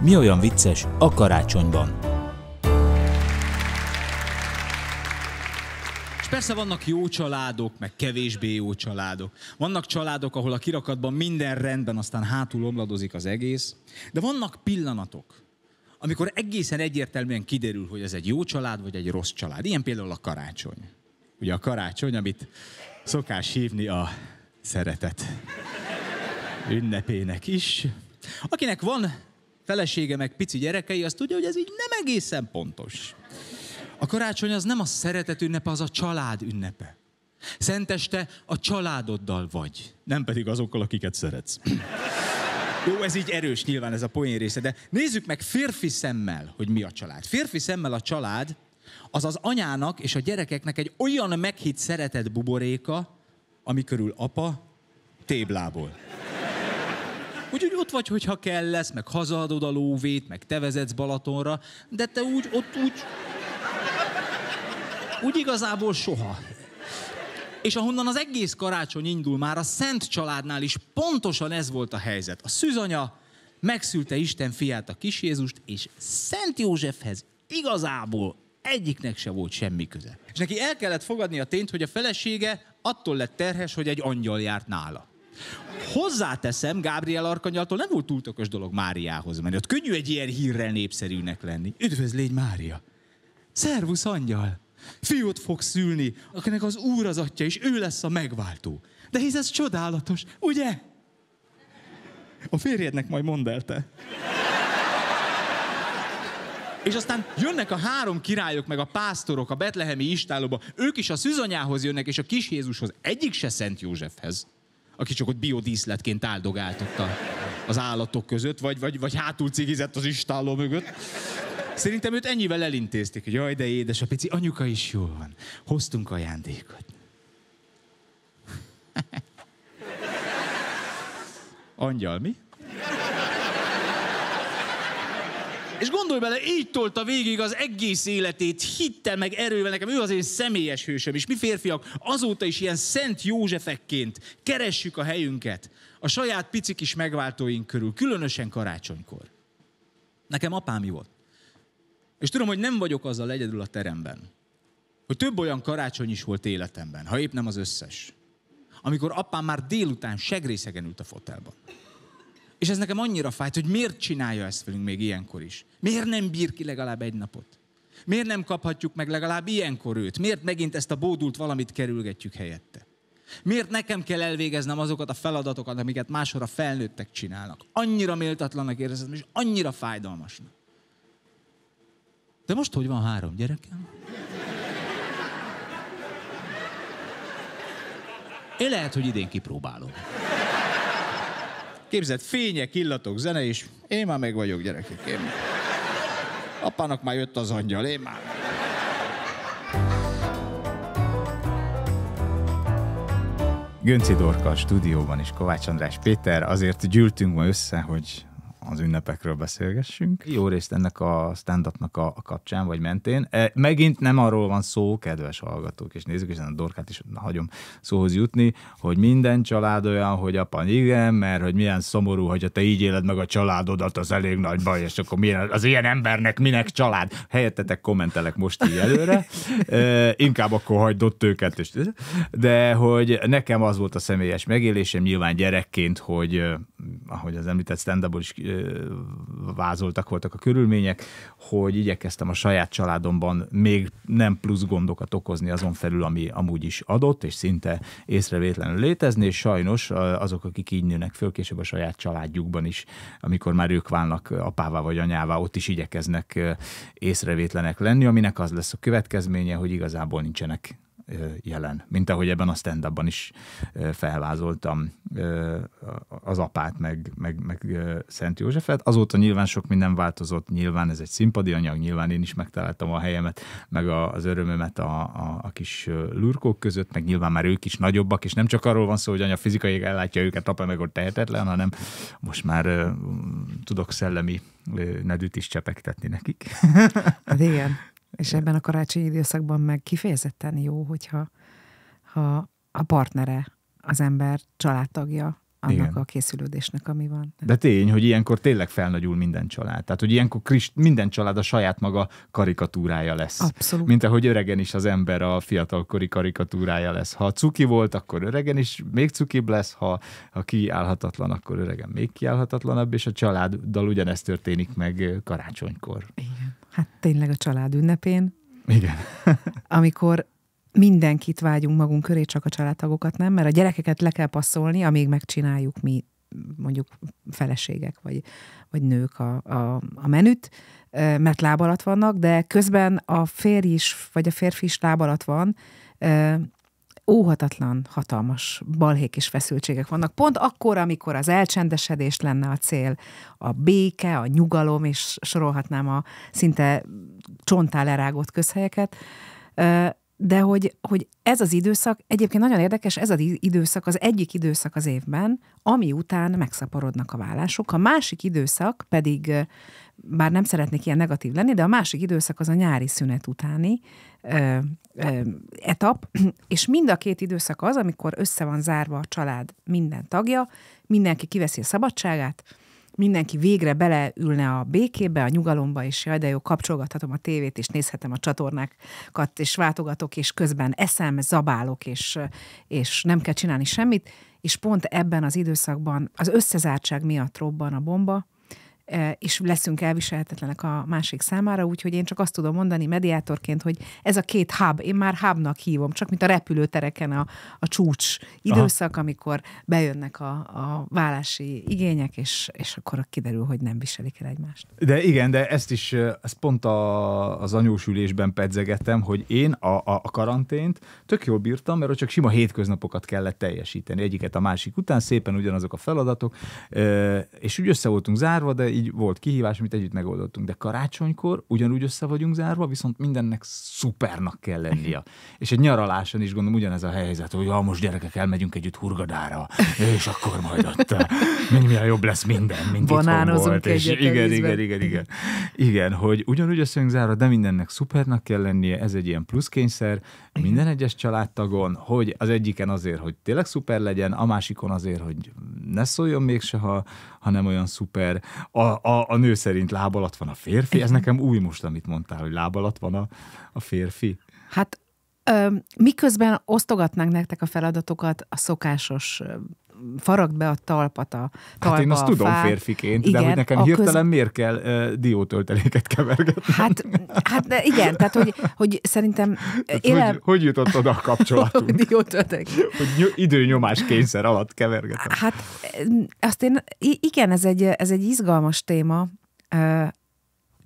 mi olyan vicces a karácsonyban. És persze vannak jó családok, meg kevésbé jó családok. Vannak családok, ahol a kirakatban minden rendben, aztán hátul omladozik az egész. De vannak pillanatok, amikor egészen egyértelműen kiderül, hogy ez egy jó család, vagy egy rossz család. Ilyen például a karácsony. Ugye a karácsony, amit szokás hívni a szeretet ünnepének is. Akinek van felesége, meg pici gyerekei, az tudja, hogy ez így nem egészen pontos. A karácsony az nem a szeretet ünnepe, az a család ünnepe. Szenteste a családoddal vagy, nem pedig azokkal, akiket szeretsz. Jó, ez így erős nyilván ez a poén része, de nézzük meg férfi szemmel, hogy mi a család. Férfi szemmel a család az az anyának és a gyerekeknek egy olyan meghitt szeretett buboréka, ami körül apa téblából. Úgyhogy ott vagy, hogyha kell lesz, meg hazadod a lóvét, meg te vezetsz Balatonra, de te úgy, ott úgy... Úgy igazából soha. És ahonnan az egész karácsony indul, már a Szent családnál is pontosan ez volt a helyzet. A szűzanya megszülte Isten fiát, a kis Jézust, és Szent Józsefhez igazából egyiknek se volt semmi köze. És neki el kellett fogadni a tényt, hogy a felesége attól lett terhes, hogy egy angyal járt nála. Hozzáteszem, Gábriel Arkanyaltól nem volt túl tökös dolog Máriához menni. Ott könnyű egy ilyen hírrel népszerűnek lenni. légy, Mária! Szervusz angyal! Fiút fog szülni, akinek az Úr az atya, és ő lesz a megváltó. De hisz ez csodálatos, ugye? A férjednek majd mondd el te. És aztán jönnek a három királyok, meg a pásztorok a betlehemi istálóba. Ők is a szűzanyához jönnek, és a kis Jézushoz. Egyik se Szent Józsefhez aki csak ott biodíszletként áldogált ott a, az állatok között, vagy, vagy, vagy hátul cigizett az istálló mögött. Szerintem őt ennyivel elintézték, hogy jaj, de édes a pici, anyuka is jó van. Hoztunk ajándékot. Angyal, mi? És gondolj bele, így tolta végig az egész életét, hittel meg erővel nekem, ő az én személyes hősöm, és mi férfiak azóta is ilyen Szent Józsefekként keressük a helyünket a saját pici kis megváltóink körül, különösen karácsonykor. Nekem apám jó volt. És tudom, hogy nem vagyok azzal egyedül a teremben, hogy több olyan karácsony is volt életemben, ha épp nem az összes. Amikor apám már délután segrészegen ült a fotelban. És ez nekem annyira fájt, hogy miért csinálja ezt velünk még ilyenkor is? Miért nem bír ki legalább egy napot? Miért nem kaphatjuk meg legalább ilyenkor őt? Miért megint ezt a bódult valamit kerülgetjük helyette? Miért nekem kell elvégeznem azokat a feladatokat, amiket máshol a felnőttek csinálnak? Annyira méltatlanak érzem, és annyira fájdalmasnak. De most hogy van három gyerekem? Én lehet, hogy idén kipróbálom. Képzeld, fények, illatok, zene, is. én már meg vagyok, gyerekek. Én... Apának már jött az angyal, én már... Gönci Dorka a stúdióban, és Kovács András Péter. Azért gyűltünk ma össze, hogy az ünnepekről beszélgessünk. Jó részt ennek a stand a, a kapcsán vagy mentén. E, megint nem arról van szó, kedves hallgatók, és nézzük, és a dorkát is hagyom szóhoz jutni, hogy minden család olyan, hogy apa, igen, mert hogy milyen szomorú, hogy te így éled meg a családodat, az elég nagy baj, és akkor milyen, az ilyen embernek minek család? Helyettetek kommentelek most így előre. E, inkább akkor hagyd ott őket. És, de hogy nekem az volt a személyes megélésem, nyilván gyerekként, hogy eh, ahogy az említett stand is eh, vázoltak voltak a körülmények, hogy igyekeztem a saját családomban még nem plusz gondokat okozni azon felül, ami amúgy is adott, és szinte észrevétlenül létezni, és sajnos azok, akik így nőnek föl, később a saját családjukban is, amikor már ők válnak apává vagy anyává, ott is igyekeznek észrevétlenek lenni, aminek az lesz a következménye, hogy igazából nincsenek jelen. Mint ahogy ebben a stand is felvázoltam az apát, meg, meg, meg Szent Józsefet. Azóta nyilván sok minden változott, nyilván ez egy színpadi anyag, nyilván én is megtaláltam a helyemet, meg az örömömet a, a, a kis lurkók között, meg nyilván már ők is nagyobbak, és nem csak arról van szó, hogy anya fizikai ellátja őket, apa meg ott tehetetlen, hanem most már tudok szellemi nedűt is csepegtetni nekik. Hát igen. És ebben a karácsonyi időszakban meg kifejezetten jó, hogyha ha a partnere az ember családtagja annak Igen. a készülődésnek, ami van. De tény, hogy ilyenkor tényleg felnagyul minden család. Tehát, hogy ilyenkor Krist, minden család a saját maga karikatúrája lesz. Abszolút. Mint ahogy öregen is az ember a fiatalkori karikatúrája lesz. Ha cuki volt, akkor öregen is még cukibb lesz, ha, ha kiállhatatlan, akkor öregen még kiállhatatlanabb, és a családdal ugyanezt történik meg karácsonykor. Igen hát tényleg a család ünnepén. Igen. amikor mindenkit vágyunk magunk köré, csak a családtagokat nem, mert a gyerekeket le kell passzolni, amíg megcsináljuk mi mondjuk feleségek vagy, vagy nők a, a, a menüt, mert láb alatt vannak, de közben a férj is, vagy a férfi is láb alatt van, óhatatlan, hatalmas balhék és feszültségek vannak. Pont akkor, amikor az elcsendesedés lenne a cél, a béke, a nyugalom, és sorolhatnám a szinte csontá lerágott közhelyeket, de hogy, hogy ez az időszak, egyébként nagyon érdekes, ez az időszak az egyik időszak az évben, ami után megszaporodnak a vállások, a másik időszak pedig bár nem szeretnék ilyen negatív lenni, de a másik időszak az a nyári szünet utáni ö, ö, etap, és mind a két időszak az, amikor össze van zárva a család minden tagja, mindenki kiveszi a szabadságát, mindenki végre beleülne a békébe, a nyugalomba, és jaj, de jó, kapcsolgathatom a tévét, és nézhetem a csatornákat, és váltogatok, és közben eszem, zabálok, és, és nem kell csinálni semmit, és pont ebben az időszakban az összezártság miatt robban a bomba, E, és leszünk elviselhetetlenek a másik számára, úgyhogy én csak azt tudom mondani mediátorként, hogy ez a két hub, én már hubnak hívom, csak mint a repülőtereken a, a csúcs időszak, Aha. amikor bejönnek a, a vállási igények, és, és akkor kiderül, hogy nem viselik el egymást. De igen, de ezt is, ezt pont a, az anyósülésben pedzegettem, hogy én a, a, a karantént tök jól bírtam, mert csak sima hétköznapokat kellett teljesíteni, egyiket a másik után, szépen ugyanazok a feladatok, és úgy össze voltunk zárva, de így volt kihívás, amit együtt megoldottunk. De karácsonykor ugyanúgy össze vagyunk zárva, viszont mindennek szupernak kell lennie. És egy nyaraláson is gondolom ugyanez a helyzet, hogy ja, most gyerekek elmegyünk együtt hurgadára, és akkor majd ott a eh, jobb lesz minden, mint Banánozunk volt. És igen, igen, igen, igen, igen. hogy ugyanúgy össze vagyunk zárva, de mindennek szupernak kell lennie, ez egy ilyen pluszkényszer. minden egyes családtagon, hogy az egyiken azért, hogy tényleg szuper legyen, a másikon azért, hogy ne szóljon mégse, ha, ha nem olyan szuper. A a, a, nő szerint láb alatt van a férfi? Ez nekem új most, amit mondtál, hogy láb alatt van a, a férfi. Hát miközben osztogatnánk nektek a feladatokat, a szokásos faragd be a talpat a talpa, Hát én azt a tudom fát. férfiként, igen, de hogy nekem hirtelen köz... miért kell uh, diótölteléket kevergetni? Hát, hát de igen, tehát hogy, hogy szerintem... Tehát élel... hogy, hogy jutott oda a kapcsolatunk? hogy ny- időnyomás kényszer alatt kevergetem. Hát azt én, igen, ez egy, ez egy izgalmas téma,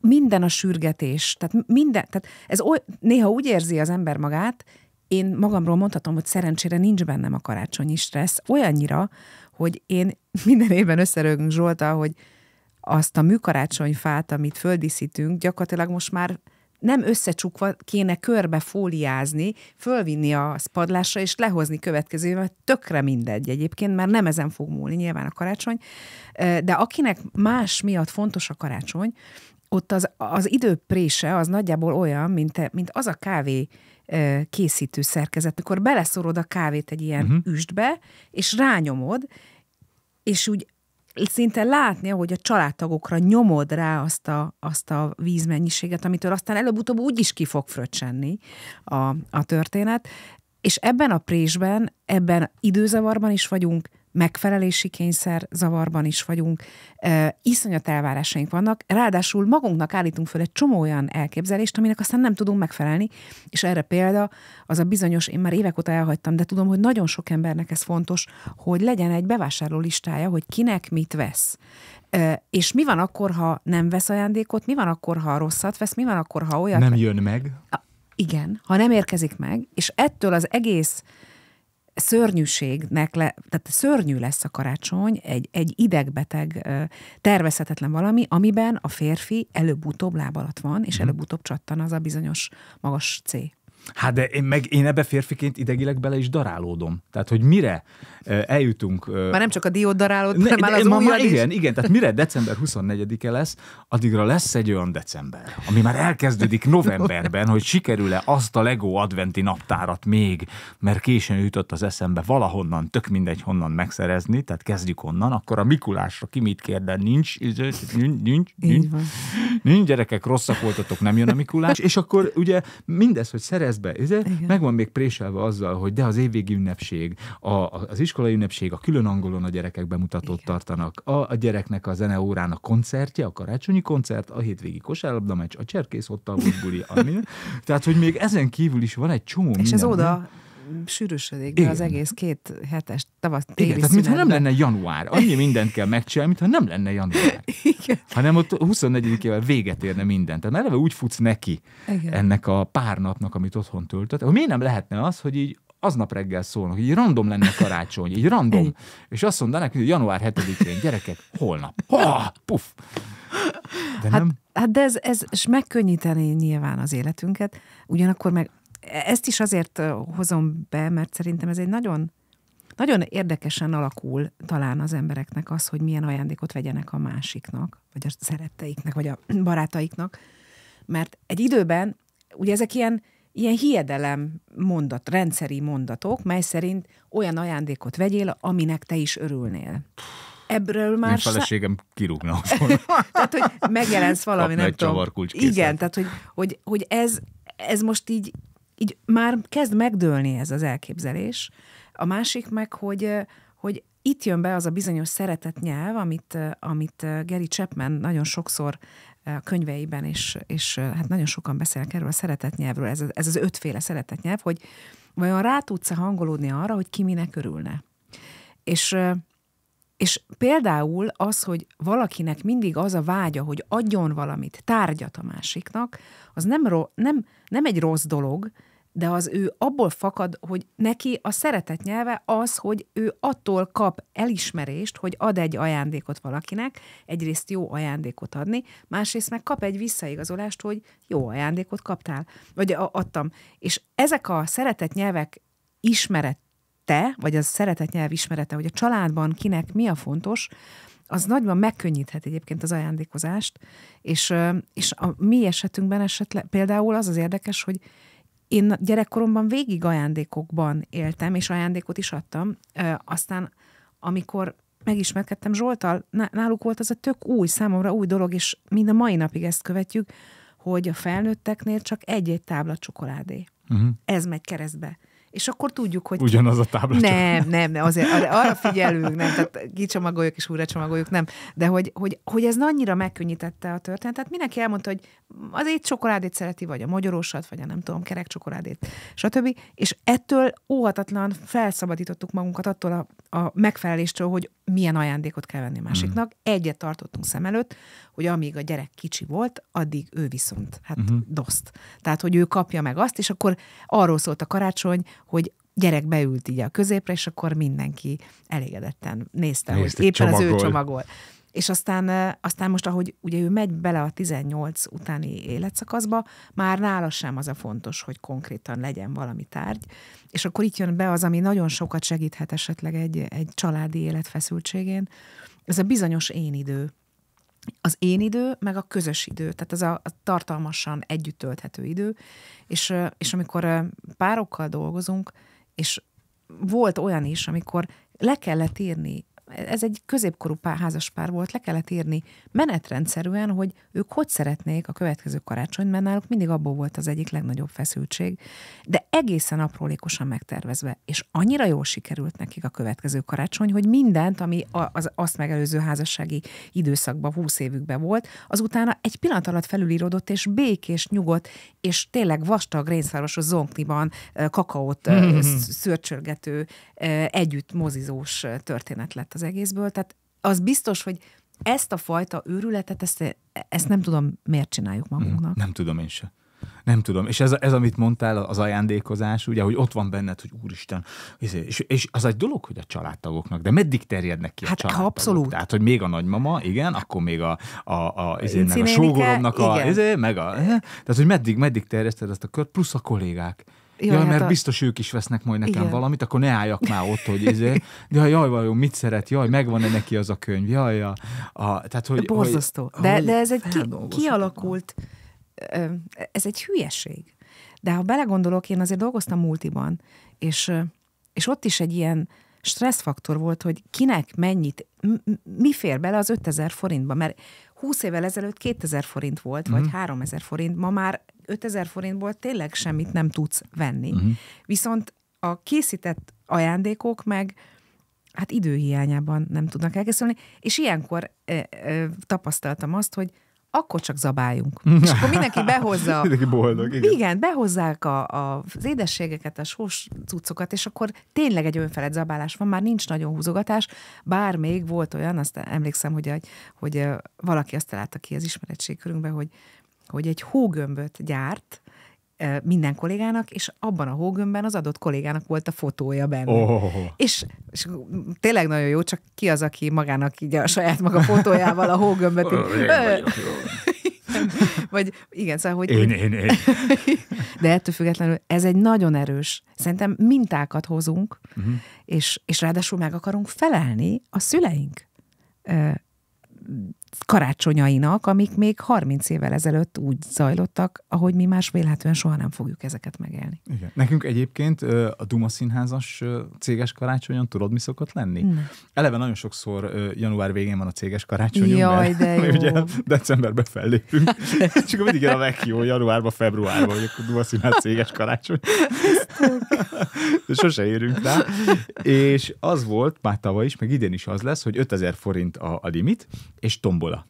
minden a sürgetés. Tehát, minden, tehát ez oly, néha úgy érzi az ember magát, én magamról mondhatom, hogy szerencsére nincs bennem a karácsonyi stressz, olyannyira, hogy én minden évben összerögünk Zsolta, hogy azt a műkarácsonyfát, amit földíszítünk, gyakorlatilag most már nem összecsukva kéne körbe fóliázni, fölvinni a padlásra és lehozni következő évben, tökre mindegy egyébként, mert nem ezen fog múlni nyilván a karácsony, de akinek más miatt fontos a karácsony, ott az, az időprése az nagyjából olyan, mint, mint az a kávé, készítő szerkezet, Akkor beleszorod a kávét egy ilyen uh-huh. üstbe, és rányomod, és úgy szinte látni, hogy a családtagokra nyomod rá azt a, azt a vízmennyiséget, amitől aztán előbb-utóbb úgy is ki fog fröccsenni a, a történet. És ebben a présben, ebben időzavarban is vagyunk, megfelelési kényszer zavarban is vagyunk, iszonyat elvárásaink vannak, ráadásul magunknak állítunk föl egy csomó olyan elképzelést, aminek aztán nem tudunk megfelelni, és erre példa az a bizonyos, én már évek óta elhagytam, de tudom, hogy nagyon sok embernek ez fontos, hogy legyen egy bevásárló listája, hogy kinek mit vesz. és mi van akkor, ha nem vesz ajándékot, mi van akkor, ha rosszat vesz, mi van akkor, ha olyat... Nem jön meg. igen, ha nem érkezik meg, és ettől az egész szörnyűségnek, le, tehát szörnyű lesz a karácsony, egy, egy idegbeteg, tervezhetetlen valami, amiben a férfi előbb-utóbb láb alatt van, és mhm. előbb-utóbb csattan az a bizonyos magas C. Hát de én, meg én ebbe férfiként idegileg bele is darálódom. Tehát, hogy mire eljutunk... Már nem csak a diód darálód, ne, már az ma, ma, is. Igen, igen, tehát mire december 24-e lesz, addigra lesz egy olyan december, ami már elkezdődik novemberben, hogy sikerül-e azt a Lego adventi naptárat még, mert későn jutott az eszembe valahonnan, tök mindegy honnan megszerezni, tehát kezdjük onnan, akkor a Mikulásra ki mit kérde, nincs, nincs, nincs, nincs, nincs, nincs gyerekek, rosszak voltatok, nem jön a Mikulás, és akkor ugye mindez, hogy szerez ezt be. Ez megvan még préselve azzal, hogy de az évvégi ünnepség, a, az iskolai ünnepség, a külön angolon a gyerekek bemutatót Igen. tartanak, a, a gyereknek a zeneórán a koncertje, a karácsonyi koncert, a hétvégi kosárlabda meccs, a cserkész ott buli, ami. Tehát, hogy még ezen kívül is van egy csomó És minden, ez oda sűrűsödik, de az egész két hetes tavasz téli Igen, tehát mintha nem lenne január. Annyi mindent kell megcsinálni, mintha nem lenne január. Igen. Hanem ott 24-ével véget érne mindent. Tehát eleve úgy futsz neki Igen. ennek a pár napnak, amit otthon töltött. Miért nem lehetne az, hogy így aznap reggel szólnak, így random lenne karácsony, így random. Egy. És azt mondanák, hogy január 7-én, gyerekek, holnap. Ha, puf! De hát, nem? hát de ez, ez és megkönnyíteni nyilván az életünket, ugyanakkor meg ezt is azért hozom be, mert szerintem ez egy nagyon, nagyon érdekesen alakul talán az embereknek az, hogy milyen ajándékot vegyenek a másiknak, vagy a szeretteiknek, vagy a barátaiknak. Mert egy időben, ugye ezek ilyen, ilyen hiedelem mondat, rendszeri mondatok, mely szerint olyan ajándékot vegyél, aminek te is örülnél. Ebből már... Én feleségem szá... kirúgna Tehát, hogy megjelensz valami, Kapna nem tudom. Igen, tehát, hogy, hogy, hogy ez, ez most így így már kezd megdőlni ez az elképzelés. A másik meg, hogy, hogy itt jön be az a bizonyos szeretett nyelv, amit, amit Gary Chapman nagyon sokszor a könyveiben, és, és hát nagyon sokan beszélnek erről a szeretett nyelvről, ez, ez az ötféle szeretett nyelv, hogy vajon rá tudsz-e hangolódni arra, hogy ki minek örülne. És és például az, hogy valakinek mindig az a vágya, hogy adjon valamit, tárgyat a másiknak, az nem, ro- nem, nem egy rossz dolog, de az ő abból fakad, hogy neki a szeretet nyelve az, hogy ő attól kap elismerést, hogy ad egy ajándékot valakinek, egyrészt jó ajándékot adni, másrészt meg kap egy visszaigazolást, hogy jó ajándékot kaptál, vagy adtam. És ezek a szeretet nyelvek ismerete, vagy az szeretet nyelv ismerete, hogy a családban kinek mi a fontos, az nagyban megkönnyíthet egyébként az ajándékozást, és, és a mi esetünkben esetleg például az az érdekes, hogy én gyerekkoromban végig ajándékokban éltem, és ajándékot is adtam. Aztán, amikor megismerkedtem Zsoltal, náluk volt az a tök új, számomra új dolog, és mind a mai napig ezt követjük, hogy a felnőtteknél csak egy-egy tábla csokoládé. Uh-huh. Ez megy keresztbe és akkor tudjuk, hogy... Ugyanaz a tábla. Nem, nem, nem, azért arra figyelünk, nem, tehát kicsomagoljuk és újra csomagoljuk, nem. De hogy, hogy, hogy ez annyira megkönnyítette a történetet, mindenki elmondta, hogy az egy csokoládét szereti, vagy a magyarósat, vagy a nem tudom, kerek csokoládét, stb. És ettől óhatatlan felszabadítottuk magunkat attól a, a megfeleléstől, hogy milyen ajándékot kell venni másiknak. Hmm. Egyet tartottunk szem előtt, hogy amíg a gyerek kicsi volt, addig ő viszont, hát uh-huh. doszt. Tehát, hogy ő kapja meg azt, és akkor arról szólt a karácsony, hogy gyerek beült így a középre, és akkor mindenki elégedetten nézte, Nézd, hogy éppen csomagol. az ő csomagol. És aztán, aztán most, ahogy ugye ő megy bele a 18 utáni életszakaszba, már nála sem az a fontos, hogy konkrétan legyen valami tárgy. És akkor itt jön be az, ami nagyon sokat segíthet esetleg egy, egy családi élet feszültségén. Ez a bizonyos én idő az én idő, meg a közös idő, tehát az a, tartalmasan együtt tölthető idő, és, és amikor párokkal dolgozunk, és volt olyan is, amikor le kellett írni ez egy középkorú pár, házaspár volt, le kellett írni menetrendszerűen, hogy ők hogy szeretnék a következő karácsony, mert náluk mindig abból volt az egyik legnagyobb feszültség, de egészen aprólékosan megtervezve, és annyira jól sikerült nekik a következő karácsony, hogy mindent, ami az azt megelőző házassági időszakban, húsz évükben volt, az utána egy pillanat alatt felülíródott, és békés, nyugodt, és tényleg vastag rénszáros zonkniban kakaót mhm. szőrcsörgető, együtt mozizós történet lett az az egészből, tehát az biztos, hogy ezt a fajta őrületet, ezt, ezt nem tudom, miért csináljuk magunknak. Nem tudom én sem. Nem tudom. És ez, ez, amit mondtál, az ajándékozás, ugye, hogy ott van benned, hogy úristen, izé, és, és az egy dolog, hogy a családtagoknak, de meddig terjednek ki hát, családtagok? abszolút. Tehát, hogy még a nagymama, igen, akkor még a, a, a, izé, meg a sógoromnak, a, izé, meg a, eh, tehát, hogy meddig, meddig terjeszted ezt a kört, plusz a kollégák. Jaj, jaj, hát mert hát a... biztos ők is vesznek majd nekem Igen. valamit, akkor ne álljak már ott, hogy izé, de jaj, vajon mit szeret, jaj, megvan-e neki az a könyv, jaj, a, a, tehát hogy... Borzasztó. Hogy, de, hogy de ez egy ki, kialakult, ez egy hülyeség. De ha belegondolok, én azért dolgoztam multiban, és, és ott is egy ilyen stresszfaktor volt, hogy kinek mennyit, mi fér bele az 5000 forintba, mert 20 évvel ezelőtt 2000 forint volt, mm. vagy 3000 mhm. forint, ma már 5000 forintból tényleg semmit nem tudsz venni. Uh-huh. Viszont a készített ajándékok meg hát időhiányában nem tudnak elkészülni, és ilyenkor ö, ö, tapasztaltam azt, hogy akkor csak zabáljunk. és akkor mindenki behozza. mindenki boldog, igen. Igen, behozzák a, a, az édességeket, a sós cuccokat, és akkor tényleg egy önfeled zabálás van, már nincs nagyon húzogatás, bár még volt olyan, azt emlékszem, hogy, hogy valaki azt találta ki az ismeretségkörünkben, hogy hogy egy hógömböt gyárt, minden kollégának, és abban a hógömbben az adott kollégának volt a fotója benne. Oh. És, és tényleg nagyon jó, csak ki az, aki magának így a saját maga fotójával a hógömbet... Vagy igen, szóval, hogy... Én, én, én. De ettől függetlenül ez egy nagyon erős, szerintem mintákat hozunk, uh-huh. és, és ráadásul meg akarunk felelni a szüleink karácsonyainak, amik még 30 évvel ezelőtt úgy zajlottak, ahogy mi más véletlenül hát soha nem fogjuk ezeket megélni. Igen. Nekünk egyébként a Duma Színházas céges karácsonyon tudod, mi szokott lenni? Ne. Eleve nagyon sokszor január végén van a céges karácsonyunk, Jaj, mert, de jó. ugye decemberben fellépünk, Csak mindig jön a jó januárba, februárba, hogy a Duma Színház céges karácsony. Ez De Sose érünk rá. És az volt már tavaly is, meg idén is az lesz, hogy 5000 forint a, a limit, és tombola.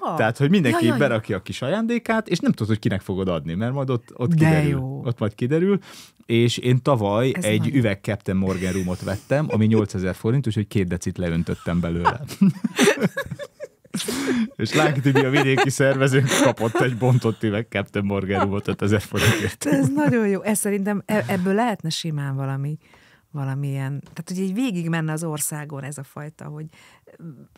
Ah, Tehát, hogy mindenki jaj, jaj. berakja a kis ajándékát, és nem tudod, hogy kinek fogod adni, mert majd ott, ott kiderül. Jó. Ott majd kiderül. És én tavaly Ez egy van. üveg Captain Morgan vettem, ami 8000 forint, úgyhogy két decit leöntöttem belőle. És Lánki Tibi a vidéki szervező kapott egy bontott üveg Captain Morgan robotot ezer forintért. Ez nagyon jó. Ez szerintem e- ebből lehetne simán valami valamilyen, tehát hogy így végig menne az országon ez a fajta, hogy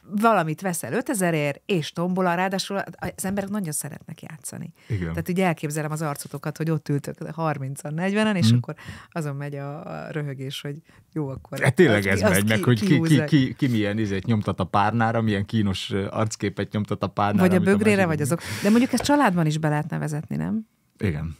valamit veszel 5000 ér, és tombola, ráadásul az emberek nagyon szeretnek játszani. Igen. Tehát ugye elképzelem az arcotokat, hogy ott ültök 30-an, 40-en, és mm. akkor azon megy a, röhögés, hogy jó, akkor... Hát tényleg ez megy ki, meg, hogy ki, ki, ki, ki milyen izét nyomtat a párnára, milyen kínos arcképet nyomtat a párnára. Vagy a bögrére, vagy azok. De mondjuk ezt családban is be lehetne vezetni, nem? Igen.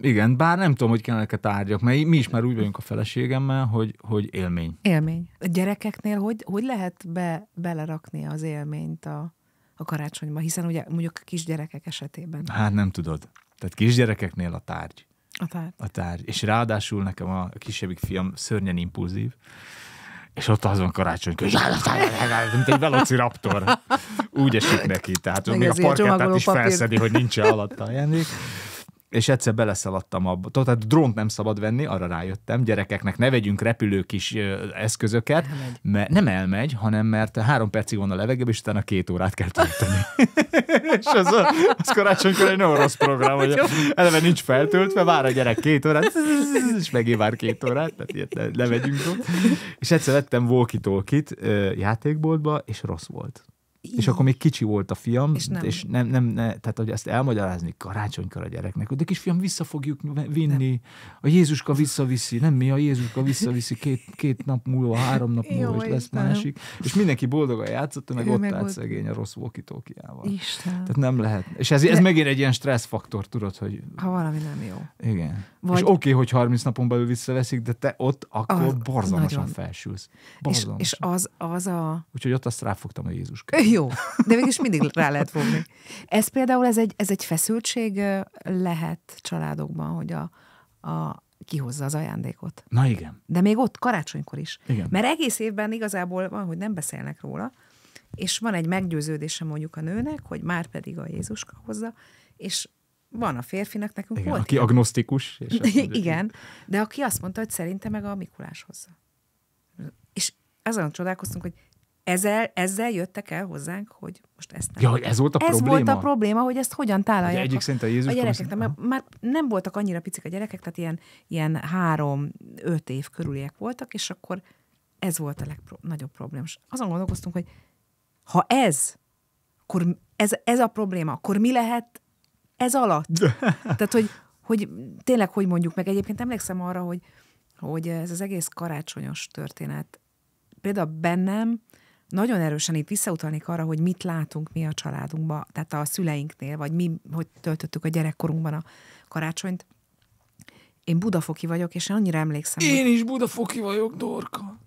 Igen, bár nem tudom, hogy kellene tárgyak, mert mi is már úgy vagyunk a feleségemmel, hogy, hogy élmény. Élmény. A gyerekeknél hogy, hogy lehet be, belerakni az élményt a, a karácsonyba, hiszen ugye mondjuk a kisgyerekek esetében. Hát nem tudod. Tehát kisgyerekeknél a tárgy. A tárgy. A tárgy. És ráadásul nekem a kisebbik fiam szörnyen impulzív, és ott az van karácsony, hogy mint egy velociraptor. Úgy esik neki, tehát még, még a parkettát is felszedi, hogy nincs alatta ajándék és egyszer beleszaladtam abba. Tehát drónt nem szabad venni, arra rájöttem, gyerekeknek ne vegyünk is eszközöket, elmegy. mert nem elmegy, hanem mert három percig van a levegőben, és utána két órát kell tölteni. és az, a, az karácsonykor egy nagyon rossz program, hogy eleve nincs feltöltve, vár a gyerek két órát, és megint vár két órát, tehát ilyet ne, ne vegyünk És egyszer vettem walkie t játékboltba, és rossz volt. És akkor még kicsi volt a fiam, és nem, és nem, nem ne, tehát hogy ezt elmagyarázni karácsonykor a gyereknek, hogy de kisfiam, vissza fogjuk vinni, nem. a Jézuska visszaviszi, nem mi, a Jézuska visszaviszi két, két nap múlva, három nap múlva, Jó, és lesz Istenem. másik. És mindenki boldogan játszott, meg ő ott meg állt volt... szegény a rossz vokitókiával. Isten. Tehát nem lehet. És ez, ez de... megint egy ilyen stresszfaktor, tudod, hogy... Ha valami nem jó. Igen. Vagy... És oké, okay, hogy 30 napon belül visszaveszik, de te ott akkor az, ah, borzalmasan nagyon. felsülsz. Borzalmasan. És, és az, az a... Úgyhogy ott azt ráfogtam, hogy Jézus kell. Jó, de mégis mindig rá lehet fogni. Ez például, ez egy, ez egy feszültség lehet családokban, hogy a, a, kihozza az ajándékot. Na igen. De még ott, karácsonykor is. Igen. Mert egész évben igazából van, hogy nem beszélnek róla, és van egy meggyőződése mondjuk a nőnek, hogy már pedig a Jézuska hozza, és van a férfinak, nekünk igen, volt. Aki agnosztikus. És mondja, igen, de aki azt mondta, hogy szerinte meg a Mikulás hozza. És azon csodálkoztunk, hogy ezzel, ezzel jöttek el hozzánk, hogy most ezt nem. Ja, hogy ez volt a ez probléma? Ez volt a probléma, hogy ezt hogyan találják? egyik a, a, Jézus a gyerekeknek. Mert már nem voltak annyira picik a gyerekek, tehát ilyen, ilyen három-öt év körüliek voltak, és akkor ez volt a legnagyobb probléma. És azon gondolkoztunk, hogy ha ez, akkor ez, ez a probléma, akkor mi lehet ez alatt. Tehát, hogy, hogy tényleg hogy mondjuk meg. Egyébként emlékszem arra, hogy, hogy ez az egész karácsonyos történet, például bennem nagyon erősen itt visszautalnék arra, hogy mit látunk mi a családunkban, tehát a szüleinknél, vagy mi, hogy töltöttük a gyerekkorunkban a karácsonyt. Én budafoki vagyok, és én annyira emlékszem. Én hogy... is budafoki vagyok, Dorka.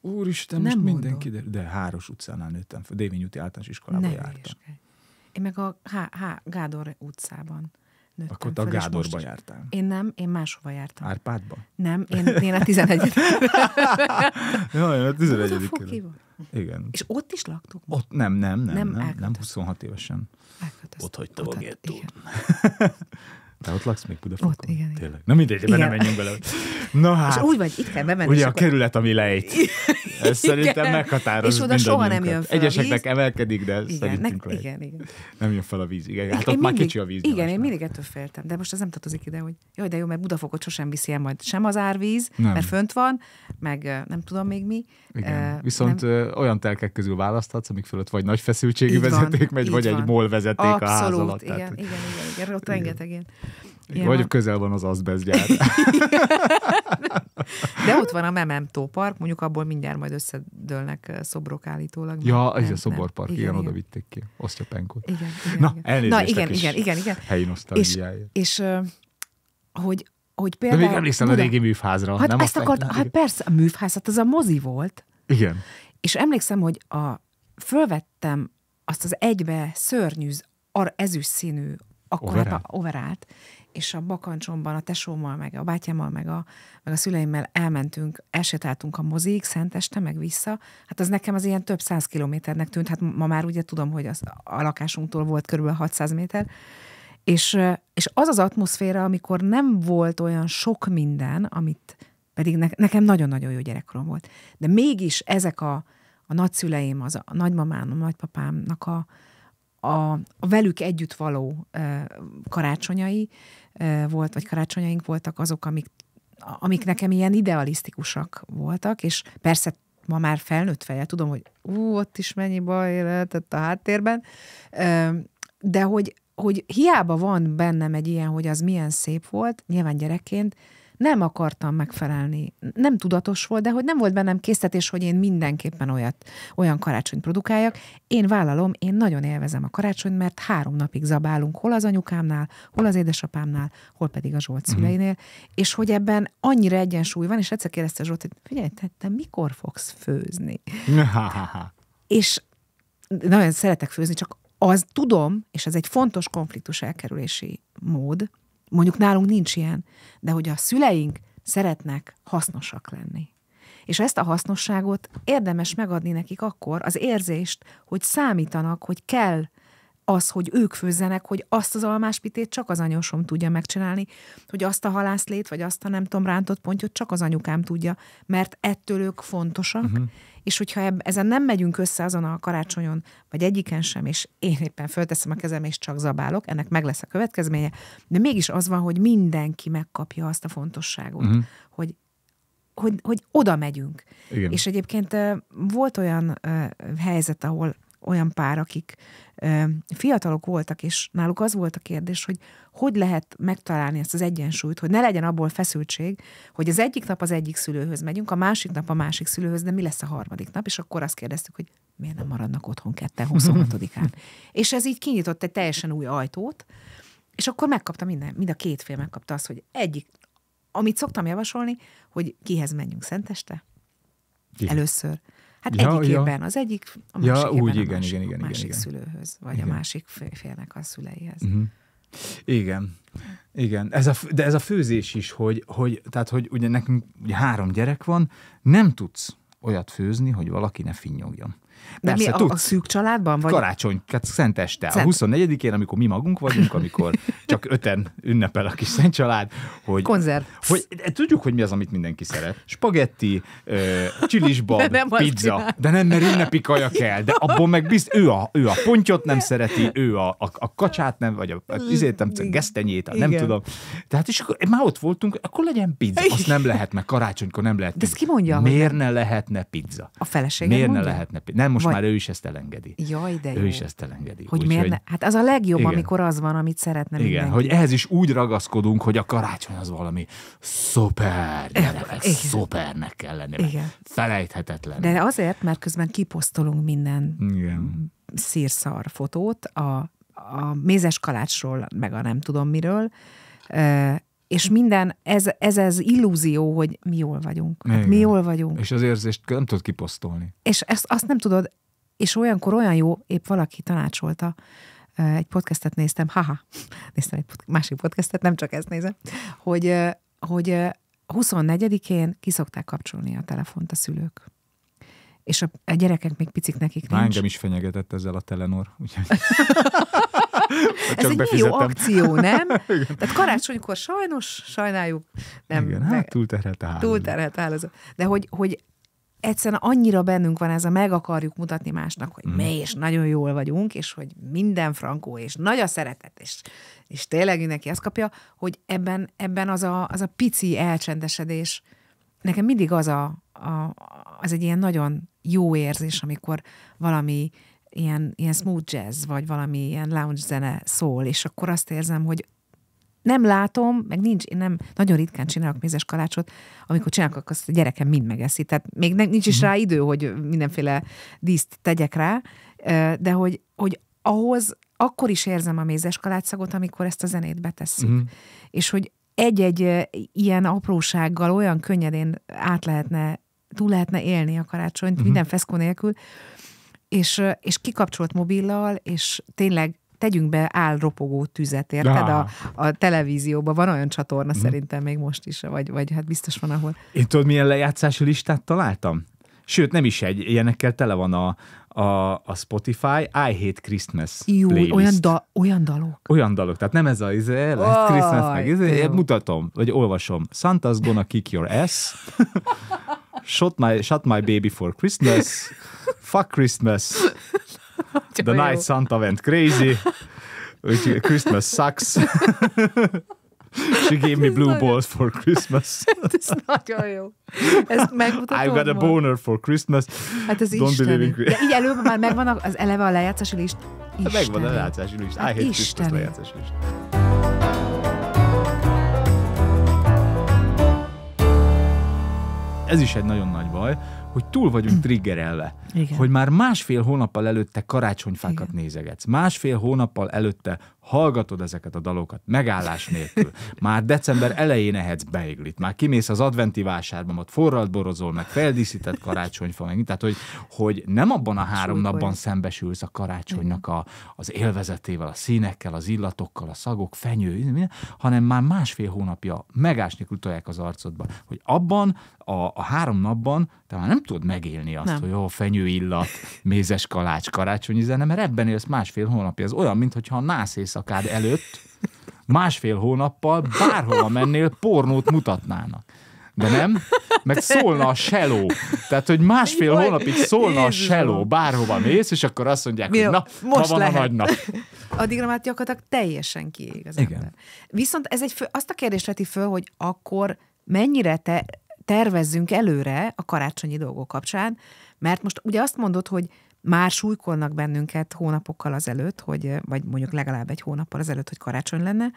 Úristen, nem most mondom. mindenki, de, de Háros utcánál nőttem fel, Dévény úti általános iskolában jártam. Iskálj. Én meg a H- H- Gádor utcában nőttem Akkor te a Gádorba most... jártál. Én nem, én máshova jártam. Árpádba? Nem, én, én a 11 Jó, én a 11 Igen. És ott is laktuk? Ott nem, nem, nem, nem, nem, nem 26 évesen. Elkötöztem. Ott hagytam a gettót. De ott laksz még Budafokon? Ott, igen, igen. Na mindegy, igen. nem menjünk bele. Na hát. És úgy vagy, itt kell bemenni. Ugye a akkor... kerület, ami lejt. Ez szerintem meghatároz És oda soha nem jön fel Egyeseknek emelkedik, de igen, szerintünk ne, igen, igen. Nem jön fel a víz. Igen, hát ott már kicsi a víz. Igen, én mindig ettől féltem, de most az nem tartozik ide, hogy jaj, de jó, mert Budafokot sosem viszi el majd sem az árvíz, nem. mert fönt van, meg nem tudom még mi. Igen. Uh, Viszont nem... olyan telkek közül választhatsz, amik fölött vagy nagy feszültségű vezeték megy, vagy egy mol vezeték a ház alatt. Igen, igen, igen, igen, ott rengeteg ilyen. Igen. Vagy közel van az gyár. De ott van a Memento Park, mondjuk abból mindjárt majd összedőlnek szobrok állítólag. Ja, ez a szoborpark, igen, igen, oda vitték ki. Osztja penkot. Igen, igen, Na, igen. Na, igen, igen, igen, igen. helyi nosztalgiáért. És, és hogy, hogy például... De még emlékszem a régi műfházra. Hát nem ezt akart, hát persze, a műfház, hát az a mozi volt. Igen. És emlékszem, hogy a, fölvettem azt az egybe szörnyűz, ar, ezüst színű, akkora overát. overát, és a bakancsomban a tesómmal, meg a bátyámmal, meg a, meg a szüleimmel elmentünk, elsétáltunk a mozik, szenteste, meg vissza. Hát az nekem az ilyen több száz kilométernek tűnt, hát ma már ugye tudom, hogy az a lakásunktól volt körülbelül 600 méter. És, és az az atmoszféra, amikor nem volt olyan sok minden, amit pedig ne, nekem nagyon-nagyon jó gyerekkorom volt. De mégis ezek a, a nagyszüleim, az a, a nagymamám, a nagypapámnak a, a, a velük együtt való karácsonyai volt, vagy karácsonyaink voltak azok, amik, amik nekem ilyen idealisztikusak voltak, és persze ma már felnőtt fejjel tudom, hogy ú, ott is mennyi baj lehetett a háttérben, de hogy, hogy hiába van bennem egy ilyen, hogy az milyen szép volt, nyilván gyerekként, nem akartam megfelelni. Nem tudatos volt, de hogy nem volt bennem késztetés, hogy én mindenképpen olyat, olyan karácsonyt produkáljak. Én vállalom, én nagyon élvezem a karácsonyt, mert három napig zabálunk, hol az anyukámnál, hol az édesapámnál, hol pedig a Zsolt mhm. szüleinél, uh-huh. és hogy ebben annyira egyensúly van, és egyszer kérdezte Zsolt, hogy figyelj, te, te mikor fogsz főzni? és nagyon szeretek főzni, csak az tudom, és ez egy fontos konfliktus elkerülési mód, Mondjuk nálunk nincs ilyen, de hogy a szüleink szeretnek hasznosak lenni. És ezt a hasznosságot érdemes megadni nekik akkor, az érzést, hogy számítanak, hogy kell az, hogy ők főzzenek, hogy azt az almáspitét csak az anyósom tudja megcsinálni, hogy azt a halászlét, vagy azt a nem tudom rántott pontyot csak az anyukám tudja, mert ettől ők fontosak, uh-huh. és hogyha eb- ezen nem megyünk össze azon a karácsonyon, vagy egyiken sem, és én éppen fölteszem a kezem, és csak zabálok, ennek meg lesz a következménye, de mégis az van, hogy mindenki megkapja azt a fontosságot, uh-huh. hogy hogy, hogy oda megyünk. Igen. És egyébként volt olyan helyzet, ahol olyan pár, akik ö, fiatalok voltak, és náluk az volt a kérdés, hogy hogy lehet megtalálni ezt az egyensúlyt, hogy ne legyen abból feszültség, hogy az egyik nap az egyik szülőhöz megyünk, a másik nap a másik szülőhöz, de mi lesz a harmadik nap? És akkor azt kérdeztük, hogy miért nem maradnak otthon ketten 26-án. és ez így kinyitott egy teljesen új ajtót, és akkor megkapta minden, mind a két fél megkapta azt, hogy egyik, amit szoktam javasolni, hogy kihez menjünk szenteste, Igen. először, Hát ja, egyikében ja. az egyik, a másik ja, úgy, igen, a másik, igen, igen, igen, másik igen. szülőhöz, vagy igen. a másik félnek a szüleihez. Uh-huh. Igen. Igen, ez a, de ez a főzés is, hogy, hogy tehát, hogy ugye nekünk ugye három gyerek van, nem tudsz olyat főzni, hogy valaki ne finnyogjon. De Persze, mi, a, tudsz. a szűk családban? Vagy? Karácsony, hát szent este. Szent. A 24-én, amikor mi magunk vagyunk, amikor csak öten ünnepel a kis szent család. Hogy, Konzerv. Hogy, e, tudjuk, hogy mi az, amit mindenki szeret. Spagetti, ö, csilisbab, de nem pizza. De nem, mert ünnepi kaja kell. De abból meg bizt, ő a, ő a pontyot nem szereti, ő a, a, a kacsát nem, vagy a, a izét nem, a gesztenyét, a, nem Igen. tudom. Tehát és akkor, már ott voltunk, akkor legyen pizza. Azt nem lehet, meg karácsonykor nem lehet. De ezt ki mondja? Miért ne lehetne pizza? A feleségem Miért mondja? ne lehetne pizza? Nem most Vagy... már ő is ezt elengedi. Jaj, de jó. Ő is ezt elengedi. Hogy Úgy, miért hogy... Hát az a legjobb, igen. amikor az van, amit szeretne Igen, mindenki. hogy ehhez is úgy ragaszkodunk, hogy a karácsony az valami szuper, gyerekek, szupernek kell lenni. Igen. Felejthetetlen. De azért, mert közben kiposztolunk minden igen. szírszar fotót a, a mézes kalácsról, meg a nem tudom miről, és minden, ez, ez az illúzió, hogy mi jól vagyunk. Hát mi jól vagyunk. És az érzést nem tudod kiposztolni. És ezt, azt nem tudod, és olyankor olyan jó, épp valaki tanácsolta, egy podcastet néztem, haha, néztem egy pod- másik podcastet, nem csak ezt nézem, hogy, hogy 24-én kiszokták kapcsolni a telefont a szülők és a, a gyerekek még picik nekik Már nincs. engem is fenyegetett ezzel a Telenor. Ez egy jó akció, nem? Tehát karácsonykor sajnos, sajnáljuk. Nem, Igen, hát túlterhelt a Túlterhelt hálózat. De hogy, hogy egyszerűen annyira bennünk van ez a meg akarjuk mutatni másnak, hogy mm. mi is nagyon jól vagyunk, és hogy minden frankó, és nagy a szeretet, és, és tényleg neki azt kapja, hogy ebben, ebben az, a, az a pici elcsendesedés, nekem mindig az a, a, az egy ilyen nagyon jó érzés, amikor valami ilyen, ilyen smooth jazz, vagy valami ilyen lounge zene szól, és akkor azt érzem, hogy nem látom, meg nincs, én nem, nagyon ritkán csinálok mézes kalácsot, amikor csinálok, azt a gyerekem mind megeszi. Tehát még ne, nincs is mhm. rá idő, hogy mindenféle díszt tegyek rá, de hogy, hogy ahhoz akkor is érzem a mézes kalácsagot, amikor ezt a zenét betesszük. Mm. És hogy egy-egy ilyen aprósággal olyan könnyedén át lehetne túl lehetne élni a karácsonyt, uh-huh. minden feszkó nélkül, és, és kikapcsolt mobillal, és tényleg tegyünk be álropogó tüzet, érted? A, a televízióban van olyan csatorna uh-huh. szerintem még most is, vagy, vagy hát biztos van, ahol. Én tudod, milyen lejátszási listát találtam? Sőt, nem is egy, ilyenekkel tele van a, a, a Spotify I Hate Christmas Jú, playlist. olyan, da, olyan dalok. Olyan dalok, tehát nem ez a izé, oh, Christmas, meg izé, mutatom, vagy olvasom. Santa's gonna kick your ass. shot my shot my baby for Christmas. Fuck Christmas. the night Santa went crazy. Christmas sucks. she gave me blue balls for Christmas. Hát ez nagyon I got a boner for Christmas. Hát ez Don't isteni. Believe in... De így előbb már megvan az eleve a lejátszási list. Isteni. Megvan a lejátszási list. I hate isteni. Christmas lejátszási list. ez is egy nagyon nagy baj, hogy túl vagyunk triggerelve. Igen. Hogy már másfél hónappal előtte karácsonyfákat Igen. nézegetsz, másfél hónappal előtte hallgatod ezeket a dalokat, megállás nélkül. Már december elején ehetsz beiglit, már kimész az adventi vásárba, ott forralt borozol, meg feldíszített karácsonyfa, meg tehát, hogy, hogy nem abban a három Súlyból. napban szembesülsz a karácsonynak a, az élvezetével, a színekkel, az illatokkal, a szagok, fenyő, minden, hanem már másfél hónapja megás nélkül tolják az arcodba, hogy abban a, a három napban te már nem tudod megélni azt, nem. hogy jó, fenyő illat, mézes kalács, karácsonyi zene, mert ebben élsz másfél hónapja. Ez olyan, mintha a nász éjszakád előtt másfél hónappal bárhova mennél, pornót mutatnának. De nem? Meg szólna a seló. Tehát, hogy másfél Jaj, hónapig szólna Jézus. a seló, bárhova mész, és akkor azt mondják, Mi hogy na, most van lehet. a nagy nap. Addigra már gyakorlatilag teljesen kiég az Igen. ember. Viszont ez egy fő, azt a kérdést veti föl, hogy akkor mennyire te tervezzünk előre a karácsonyi dolgok kapcsán, mert most ugye azt mondod, hogy már súlykolnak bennünket hónapokkal azelőtt, hogy, vagy mondjuk legalább egy hónappal azelőtt, hogy karácsony lenne,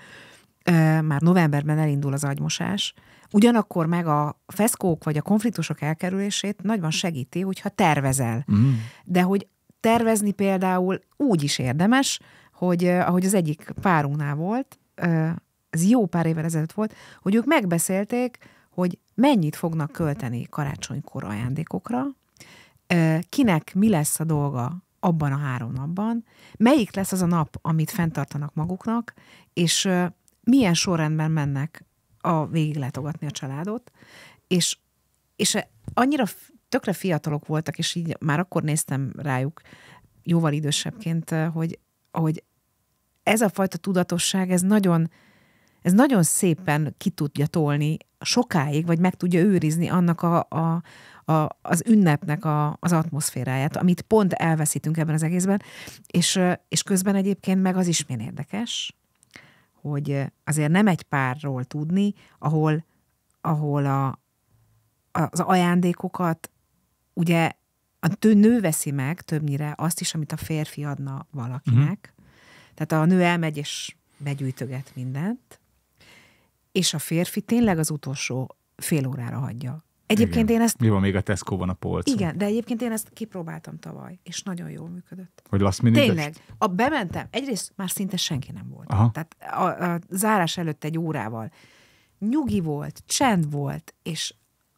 már novemberben elindul az agymosás. Ugyanakkor meg a feszkók vagy a konfliktusok elkerülését nagyban segíti, hogyha tervezel. Mm. De hogy tervezni például úgy is érdemes, hogy ahogy az egyik párunknál volt, ez jó pár évvel ezelőtt volt, hogy ők megbeszélték, hogy mennyit fognak költeni karácsonykor ajándékokra, kinek mi lesz a dolga abban a három napban, melyik lesz az a nap, amit fenntartanak maguknak, és milyen sorrendben mennek a végig végiglátogatni a családot, és, és annyira tökre fiatalok voltak, és így már akkor néztem rájuk jóval idősebbként, hogy, hogy ez a fajta tudatosság, ez nagyon, ez nagyon szépen ki tudja tolni sokáig, vagy meg tudja őrizni annak a, a, a, az ünnepnek a, az atmoszféráját, amit pont elveszítünk ebben az egészben, és, és közben egyébként meg az is érdekes, hogy azért nem egy párról tudni, ahol, ahol a, az ajándékokat ugye a nő veszi meg többnyire azt is, amit a férfi adna valakinek. Mm. Tehát a nő elmegy és begyűjtöget mindent, és a férfi tényleg az utolsó fél órára hagyja. Egyébként igen. én ezt... Mi van még a tesco a polc? Igen, de egyébként én ezt kipróbáltam tavaly, és nagyon jól működött. Hogy last minute Tényleg. A, bementem, egyrészt már szinte senki nem volt. Aha. Tehát a, a zárás előtt egy órával. Nyugi volt, csend volt, és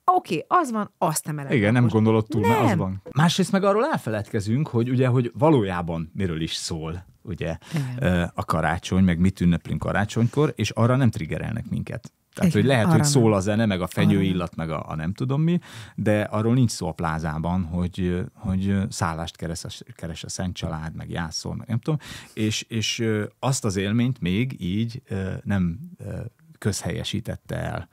oké, okay, az van, azt nem elég. Igen, nem gondolod túl, nem. mert az van. Másrészt meg arról elfeledkezünk, hogy ugye, hogy valójában miről is szól ugye Igen. a karácsony, meg mit ünneplünk karácsonykor, és arra nem triggerelnek minket. Tehát, Igen, hogy lehet, hogy szól a zene, meg a fenyőillat, meg a, a nem tudom mi, de arról nincs szó a plázában, hogy, hogy szállást keres a, keres a Szent Család, meg jászol, meg nem tudom, és, és azt az élményt még így nem közhelyesítette el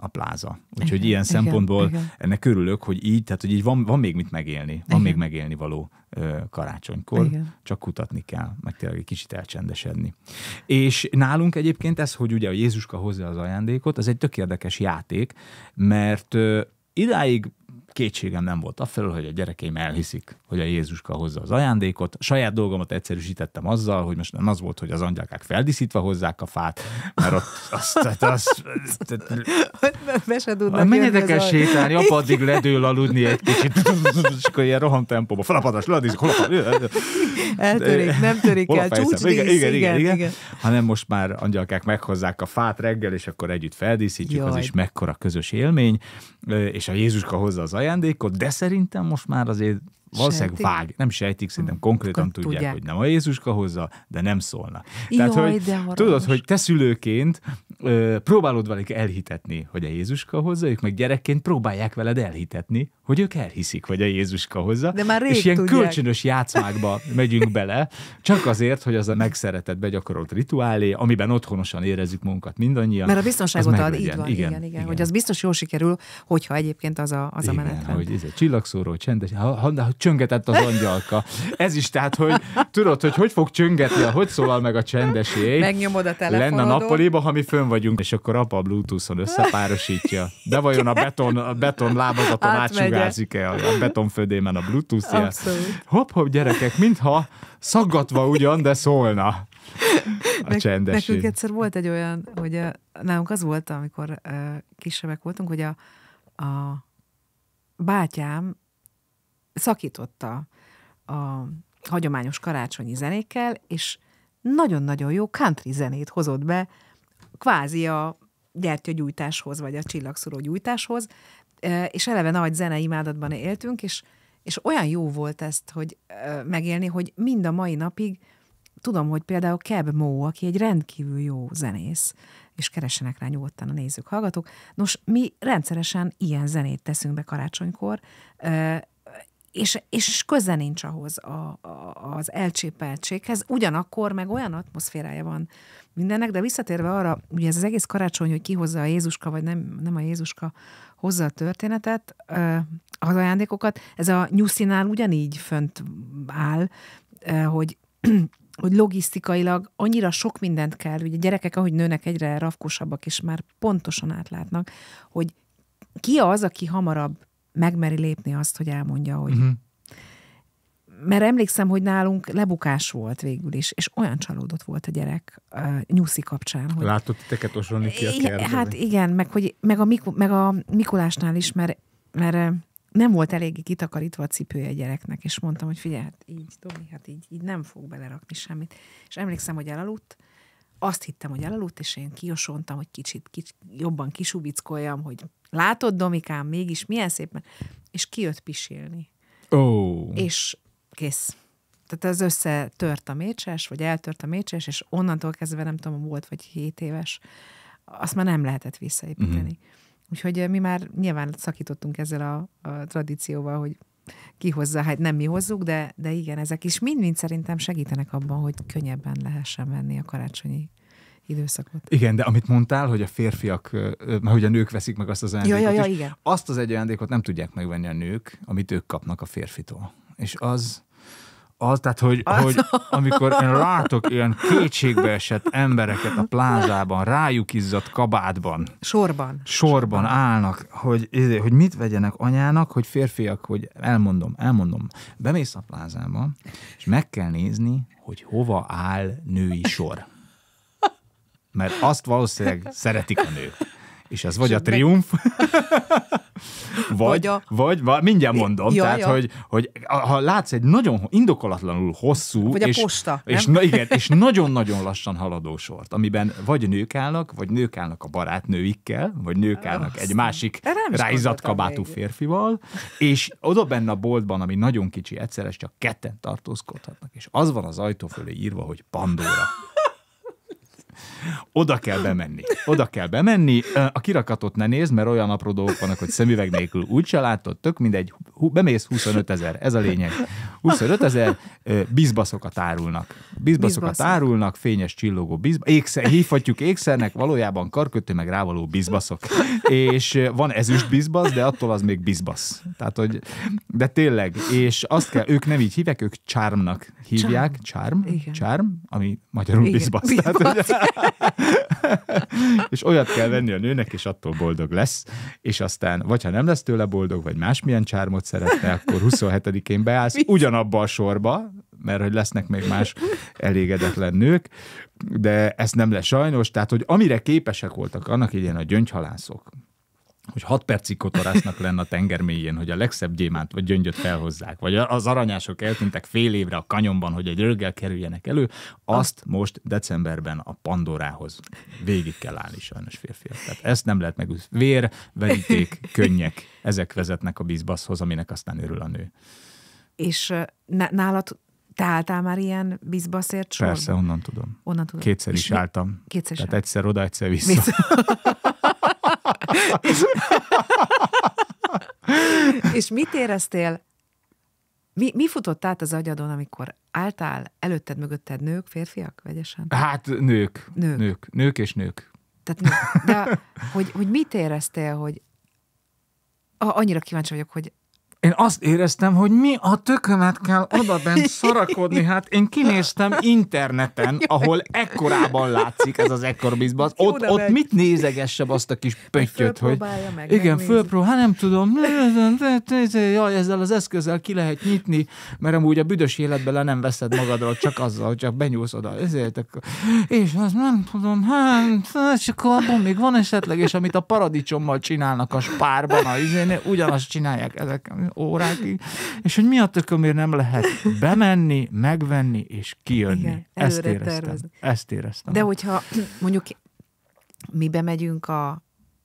a pláza. Úgyhogy ilyen igen, szempontból igen. ennek örülök, hogy így, tehát hogy így van, van még mit megélni, van igen. még megélni való karácsonykor, igen. csak kutatni kell, meg tényleg egy kicsit elcsendesedni. És nálunk egyébként ez, hogy ugye a Jézuska hozza az ajándékot, az egy tök érdekes játék, mert idáig kétségem nem volt afelől, hogy a gyerekeim elhiszik, hogy a Jézuska hozza az ajándékot. A saját dolgomat egyszerűsítettem azzal, hogy most nem az volt, hogy az angyalkák feldíszítve hozzák a fát, mert ott azt... Tehát azt tehát, Be se tudnak Menjetek el sétálni, apa addig ledől aludni egy kicsit, és akkor ilyen roham tempóban, felapadás, ledízik, Eltörik, nem törik el, csúcsdísz, igen, igen, igen, igen, igen, Hanem most már angyalkák meghozzák a fát reggel, és akkor együtt feldíszítjük, Jaj. az is mekkora közös élmény, és a Jézuska hozza az ajándékot, de szerintem most már azért valószínűleg Sejtik. vág, nem sejtik, szerintem hm, konkrétan Akkor tudják, tudják, hogy nem a Jézuska hozza, de nem szólnak. Jaj, Tehát, hogy de tudod, hogy te szülőként ö, próbálod velük elhitetni, hogy a Jézuska hozza, ők meg gyerekként próbálják veled elhitetni, hogy ők elhiszik, hogy a Jézuska hozza. De már rég És ilyen tudják. kölcsönös játszmákba megyünk bele, csak azért, hogy az a megszeretett, begyakorolt rituálé, amiben otthonosan érezzük munkat mindannyian. Mert a biztonságot ad, így van, igen, igen, igen, igen, hogy az biztos jól sikerül, hogyha egyébként az a, az igen, a menet. Hogy ez egy csillagszóró, csendes, ha, ha, ha, csöngetett az angyalka. Ez is tehát, hogy tudod, hogy hogy fog csöngetni, hogy szólal meg a csendesé. Megnyomod a telefonodó. Lenne a nappaliba, ha mi fönn vagyunk, és akkor apa a Bluetooth-on összepárosítja. De vajon a beton, a beton lábazaton átsugázik-e a betonfödémen a bluetooth ja Hopp-hopp gyerekek, mintha szaggatva ugyan, de szólna a ne, csendesség. Nekünk egyszer volt egy olyan, hogy a, nálunk az volt, amikor uh, kisebbek voltunk, hogy a, a bátyám szakította a hagyományos karácsonyi zenékkel, és nagyon-nagyon jó country zenét hozott be kvázi a gyertyagyújtáshoz, vagy a csillagszoró gyújtáshoz, és eleve nagy imádatban éltünk, és, és olyan jó volt ezt, hogy megélni, hogy mind a mai napig tudom, hogy például Keb Mó, aki egy rendkívül jó zenész, és keresenek rá nyugodtan a nézők, hallgatók. Nos, mi rendszeresen ilyen zenét teszünk be karácsonykor, és, és köze nincs ahhoz a, a, az elcsépeltséghez. Ugyanakkor meg olyan atmoszférája van mindennek, de visszatérve arra, ugye ez az egész karácsony, hogy ki hozza a Jézuska, vagy nem, nem a Jézuska hozza a történetet, az ajándékokat, ez a nyuszinál ugyanígy fönt áll, hogy hogy logisztikailag annyira sok mindent kell, ugye gyerekek, ahogy nőnek, egyre rafkosabbak, és már pontosan átlátnak, hogy ki az, aki hamarabb megmeri lépni azt, hogy elmondja, hogy... Uh-huh. Mert emlékszem, hogy nálunk lebukás volt végül is, és olyan csalódott volt a gyerek uh, nyuszi kapcsán. Hogy... Látott titeket osolni ki a kertbe? Hát igen, meg, hogy, meg, a, Miku, meg a Mikulásnál is, mert, mert nem volt eléggé kitakarítva a cipője a gyereknek, és mondtam, hogy figyelj, hát így, Tomi, hát így, így nem fog belerakni semmit. És emlékszem, hogy elaludt, azt hittem, hogy elaludt, és én kiosontam, hogy kicsit, kicsit jobban kisubickoljam, hogy látod, Domikám, mégis milyen szépen, és kijött pisilni. Oh. És kész. Tehát ez összetört a mécses, vagy eltört a mécses, és onnantól kezdve nem tudom, volt vagy 7 éves, azt már nem lehetett visszaépíteni. Mm-hmm. Úgyhogy mi már nyilván szakítottunk ezzel a, a tradícióval, hogy kihozza hát nem mi hozzuk, de, de igen, ezek is mind-mind szerintem segítenek abban, hogy könnyebben lehessen venni a karácsonyi időszakot. Igen, de amit mondtál, hogy a férfiak, mert hogy a nők veszik meg azt az ajándékot, ja, ja, ja, igen. azt az egy ajándékot nem tudják megvenni a nők, amit ők kapnak a férfitól. És az az, tehát, hogy, az... hogy amikor én látok ilyen kétségbeesett embereket a plázában, rájuk izzadt kabátban. Sorban. Sorban, sorban. állnak, hogy, izé, hogy mit vegyenek anyának, hogy férfiak, hogy elmondom, elmondom. Bemész a plázában, és meg kell nézni, hogy hova áll női sor. Mert azt valószínűleg szeretik a nők és ez vagy és a triumf, vagy, vagy, a... vagy, vagy mindjárt mondom, ja, tehát, ja. Hogy, hogy ha látsz egy nagyon indokolatlanul hosszú, vagy és, a posta, és, na, igen, és nagyon-nagyon lassan haladó sort, amiben vagy nők állnak, vagy nők állnak a barátnőikkel, vagy nők állnak egy másik ráizatkabátú férfival, és oda benne a boltban, ami nagyon kicsi, egyszeres, csak ketten tartózkodhatnak, és az van az ajtó fölé írva, hogy Pandora. Oda kell bemenni. Oda kell bemenni. A kirakatot ne nézd, mert olyan apró dolgok vannak, hogy szemüveg nélkül úgy se látod, tök mindegy. Bemész 25 ezer, ez a lényeg. 25 ezer bizbaszokat árulnak. Bizbaszokat Bizbaszok. árulnak, fényes csillogó bizbaszok. Ékszer, hívhatjuk ékszernek, valójában karkötő meg rávaló bizbaszok. És van ezüst bizbasz, de attól az még bizbasz. Tehát, hogy, de tényleg, és azt kell, ők nem így hívják, ők csármnak hívják, csárm, csárm, ami magyarul Igen. bizbasz. Tehát, hogy, és olyat kell venni a nőnek, és attól boldog lesz. És aztán, vagy ha nem lesz tőle boldog, vagy másmilyen csármot szeretne, akkor 27-én beállsz ugyanabba a sorba, mert hogy lesznek még más elégedetlen nők, de ez nem lesz sajnos. Tehát, hogy amire képesek voltak annak idején a gyöngyhalászok, hogy hat percig kotorásznak lenne a tenger mélyén, hogy a legszebb gyémánt vagy gyöngyöt felhozzák, vagy az aranyások eltűntek fél évre a kanyonban, hogy egy röggel kerüljenek elő, azt most decemberben a Pandorához végig kell állni sajnos férfiak. Tehát ezt nem lehet meg Vér, veríték, könnyek, ezek vezetnek a bizbaszhoz, aminek aztán örül a nő. És nálad te álltál már ilyen bizbaszért Persze, onnan tudom. Onnan tudom. Kétszer is És álltam. Kétszer Tehát sem. egyszer oda, egyszer vissza. vissza. és, és mit éreztél? Mi, mi futott át az agyadon, amikor álltál előtted, mögötted nők, férfiak, vegyesen? Hát nők. Nők. Nők, nők és nők. Tehát, nők. de hogy, hogy mit éreztél, hogy a, annyira kíváncsi vagyok, hogy én azt éreztem, hogy mi a tökömet kell oda bent szarakodni. Hát én kinéztem interneten, ahol ekkorában látszik ez az ekkor bizbasz. Ott, ott mit nézegessem azt a kis pöttyöt, hogy meg, igen, fölpró, hát nem tudom, jaj, ezzel az eszközzel ki lehet nyitni, mert amúgy a büdös életben le nem veszed magadról, csak azzal, hogy csak benyúlsz oda. Ezért akkor, és azt nem tudom, hát, csak abban még van esetleg, és amit a paradicsommal csinálnak a spárban, a izénél, ugyanazt csinálják ezek órákig, és hogy mi a tökömért nem lehet bemenni, megvenni és kijönni. Igen, ezt éreztem. Ezt éreztem. De hogyha mondjuk mi bemegyünk a,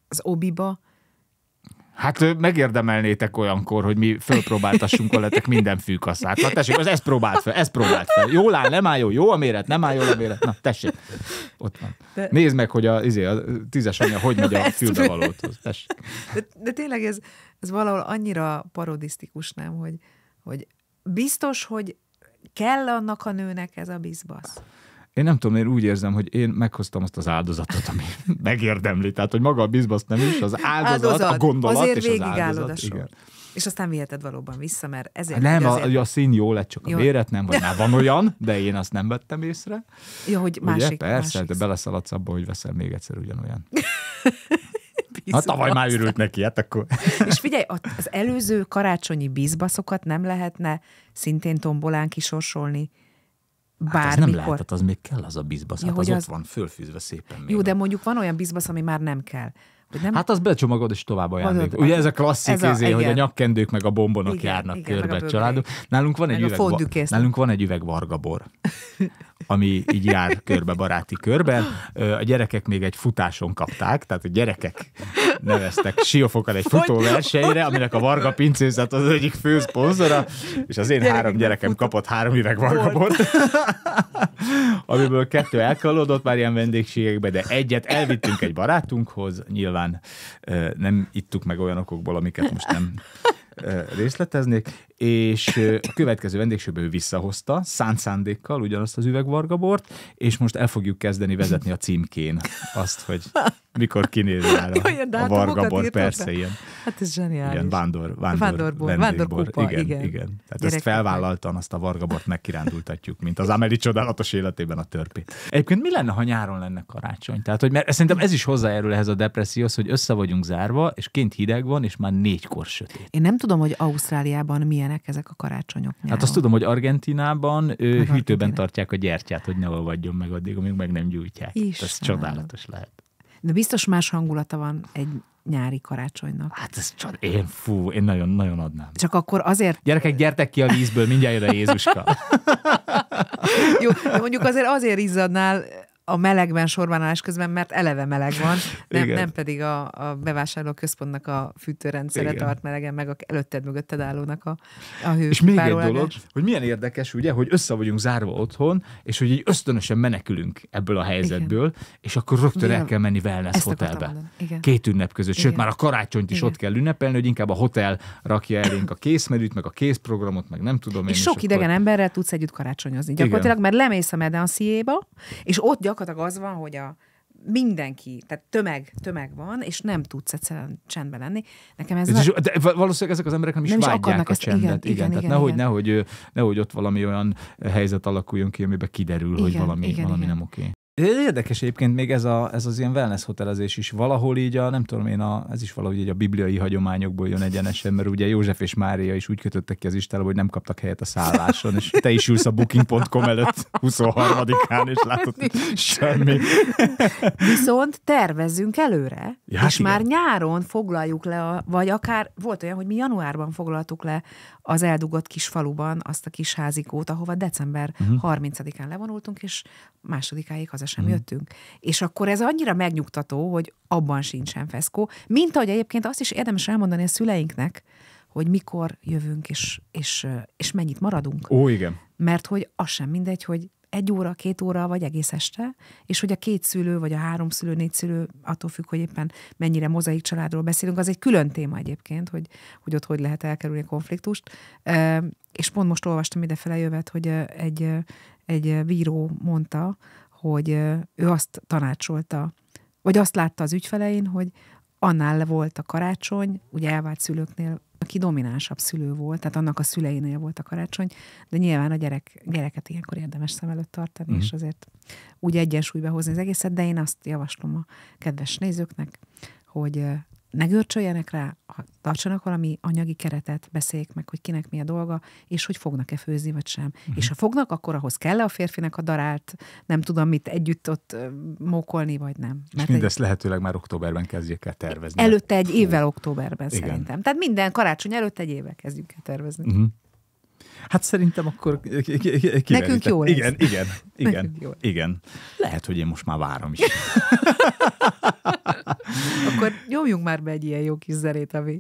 az obiba, Hát megérdemelnétek olyankor, hogy mi fölpróbáltassunk veletek minden fűkaszát. Na tessék, az ezt próbált fel, ezt próbált fel. Jól áll, nem áll jó, jó a méret, nem áll jó a méret. Na tessék, ott van. De... Nézd meg, hogy a, izé, a tízes anya hogy megy a fülbevalóthoz. De, de tényleg ez, ez valahol annyira parodisztikus, nem, hogy, hogy biztos, hogy kell annak a nőnek ez a bizbasz. Én nem tudom, én úgy érzem, hogy én meghoztam azt az áldozatot, ami megérdemli. Tehát, hogy maga a bizbasz nem is, az áldozat, áldozat. a gondolat Azért és az áldozat. A Igen. És aztán viheted valóban vissza, mert ezért... Nem, azért... a, a szín jó lett, csak jó. a méret nem, vagy már van olyan, de én azt nem vettem észre. Ja, hogy másik. Ugye? Persze, másik de beleszaladsz abba, hogy veszel még egyszer ugyanolyan. Hát tavaly már ürült neki, hát akkor. És figyelj, az előző karácsonyi bizbaszokat nem lehetne szintén tombolán kisorsolni? Hát Bármikor. Hát nem nem hát az még kell az a bizbasz, ja, hát az, az ott van fölfűzve szépen. Még. Jó, de mondjuk van olyan bizbasz, ami már nem kell. Hogy nem... Hát az becsomagod, és tovább ajánlod. Ugye ez a klasszik ez a, izé, hogy a nyakkendők meg a bombonok igen, járnak igen, körbe a családok. Nálunk van, egy meg üveg, nálunk van egy üveg vargabor. ami így jár körbe, baráti körbe. A gyerekek még egy futáson kapták, tehát a gyerekek neveztek siófokkal egy futóversenyre, aminek a Varga pincészet az egyik fő szponzora, és az én három gyerekem kapott három üveg bort, amiből kettő elkalódott már ilyen vendégségekbe, de egyet elvittünk egy barátunkhoz, nyilván nem ittuk meg olyan okokból, amiket most nem részleteznék, és a következő vendégsőből visszahozta, szánt szándékkal ugyanazt az üvegvargabort, és most el fogjuk kezdeni vezetni a címkén azt, hogy mikor kinéz rá a, a vargabor, persze be. ilyen. Hát ez zseniális. Ilyen vándor, vándor, vándorból, vándorkupa, igen, igen. igen. Tehát Gyerek ezt felvállaltan, azt a vargabort megkirándultatjuk, mint az Ameli csodálatos életében a törpét. Egyébként mi lenne, ha nyáron lenne karácsony? Tehát, hogy mert szerintem ez is hozzájárul ehhez a depresszióhoz, hogy össze vagyunk zárva, és kint hideg van, és már négykor sötét. Én nem tudom, hogy Ausztráliában milyenek ezek a karácsonyok. Nyáron. Hát azt tudom, hogy Argentinában ő, hűtőben Argentina. tartják a gyertyát, hogy ne olvadjon meg addig, amíg meg nem gyújtják. Ez csodálatos lehet. De biztos más hangulata van egy nyári karácsonynak. Hát ez csak én, fú, én nagyon-nagyon adnám. Csak akkor azért... Gyerekek, gyertek ki a vízből, mindjárt jön a Jézuska. Jó, de mondjuk azért azért izzadnál a melegben sorban állás közben, mert eleve meleg van, nem, nem pedig a, a bevásárlóközpontnak a fűtőrendszere Igen. tart melegen, meg a előtted mögötted állónak a, a hő. És még egy dolog, hogy milyen érdekes, ugye, hogy össze vagyunk zárva otthon, és hogy így ösztönösen menekülünk ebből a helyzetből, Igen. és akkor rögtön Igen. el kell menni wellness Ezt hotelbe. Két ünnep között, Igen. sőt már a karácsonyt is Igen. ott kell ünnepelni, hogy inkább a hotel rakja elénk a készmenüt, meg a készprogramot, meg nem tudom És, én, sok és idegen akkor... emberrel tudsz együtt karácsonyozni. Gyakorlatilag, Igen. mert lemész a Medan és ott gyakorlatilag az van, hogy a mindenki, tehát tömeg, tömeg van, és nem tudsz egyszerűen csendben lenni. Nekem ez... És, de valószínűleg ezek az emberek nem is nem vágyják is akarnak a ezt, csendet. Igen, igen, igen, tehát igen, nehogy, igen. Nehogy, nehogy ott valami olyan helyzet alakuljon ki, amiben kiderül, igen, hogy valami, igen, valami igen. nem oké. Érdekes egyébként még ez, a, ez az ilyen wellness hotelezés is valahol így a, nem tudom én, a, ez is valahogy így a bibliai hagyományokból jön egyenesen, mert ugye József és Mária is úgy kötöttek ki az Istenbe, hogy nem kaptak helyet a szálláson, és te is ülsz a booking.com előtt 23-án, és látod, hogy semmi. Viszont tervezzünk előre, ja, hát és igen. már nyáron foglaljuk le, a, vagy akár volt olyan, hogy mi januárban foglaltuk le az eldugott kis faluban azt a kis házikót, ahova december uh-huh. Mhm. 30-án levonultunk, és másodikáig az haza sem mm. jöttünk. És akkor ez annyira megnyugtató, hogy abban sincsen feszkó, mint ahogy egyébként azt is érdemes elmondani a szüleinknek, hogy mikor jövünk, és, és, és mennyit maradunk. Ó, igen. Mert hogy az sem mindegy, hogy egy óra, két óra, vagy egész este, és hogy a két szülő, vagy a három szülő, négy szülő, attól függ, hogy éppen mennyire mozaik családról beszélünk, az egy külön téma egyébként, hogy, hogy ott hogy lehet elkerülni a konfliktust. És pont most olvastam idefele jövet, hogy egy, egy bíró mondta, hogy ő azt tanácsolta, vagy azt látta az ügyfelein, hogy annál volt a karácsony, ugye elvált szülőknél, aki dominánsabb szülő volt, tehát annak a szüleinél volt a karácsony, de nyilván a gyerek, gyereket ilyenkor érdemes szem előtt tartani, mm. és mhm. azért úgy egyensúlyba hozni az egészet, de én azt javaslom a kedves nézőknek, hogy ne görcsöljenek rá, tartsanak valami anyagi keretet, beszéljék meg, hogy kinek mi a dolga, és hogy fognak-e főzni, vagy sem. Uh-huh. És ha fognak, akkor ahhoz kell -e a férfinek a darált, nem tudom mit együtt ott mókolni, vagy nem. Mert és mindezt egy... lehetőleg már októberben kezdjék el tervezni. Előtte egy évvel októberben Igen. szerintem. Tehát minden karácsony előtt egy évvel kezdjük el tervezni. Uh-huh. Hát szerintem akkor kiverítek. Nekünk jó lesz. Igen, igen, igen, Nekünk igen. Jó. igen. Lehet, hogy én most már várom is. Akkor nyomjunk már be egy ilyen jó kis zenét, ami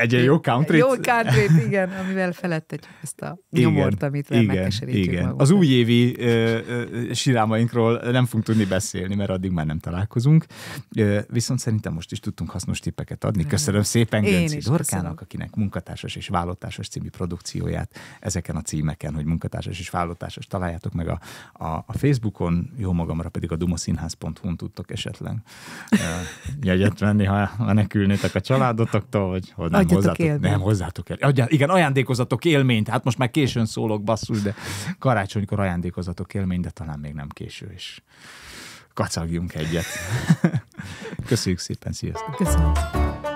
egy jó country Jó country igen, amivel felettetjük ezt a nyomort, igen, amit igen, igen. Az újévi ö, ö, sírámainkról nem fogunk tudni beszélni, mert addig már nem találkozunk. Ö, viszont szerintem most is tudtunk hasznos tippeket adni. Köszönöm szépen Gönci Dorkának, akinek munkatársas és vállalatásos című produkcióját ezeken a címeken, hogy munkatársas és vállalatásos találjátok meg a, a, a Facebookon, jó magamra pedig a dumaszínház.hu-n tudtok esetleg jegyet venni, ha menekülnétek a családotoktól, vagy hogy nem Adjatok hozzátok, élmény. nem hozzátok el. Adja, igen, ajándékozatok élményt, hát most már későn szólok, basszus, de karácsonykor ajándékozatok élményt, de talán még nem késő, és kacagjunk egyet. Köszönjük szépen, sziasztok! Köszönöm.